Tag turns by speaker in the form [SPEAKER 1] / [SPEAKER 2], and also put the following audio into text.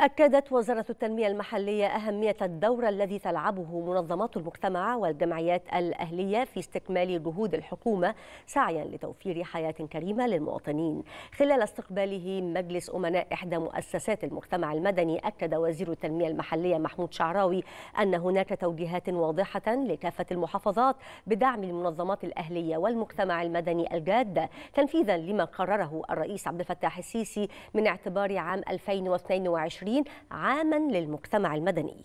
[SPEAKER 1] أكدت وزارة التنمية المحلية أهمية الدور الذي تلعبه منظمات المجتمع والجمعيات الأهلية في استكمال جهود الحكومة سعيا لتوفير حياة كريمة للمواطنين خلال استقباله مجلس أمناء إحدى مؤسسات المجتمع المدني أكد وزير التنمية المحلية محمود شعراوي أن هناك توجيهات واضحة لكافة المحافظات بدعم المنظمات الأهلية والمجتمع المدني الجادة تنفيذا لما قرره الرئيس عبد الفتاح السيسي من اعتبار عام 2022 2020 عاما للمجتمع المدني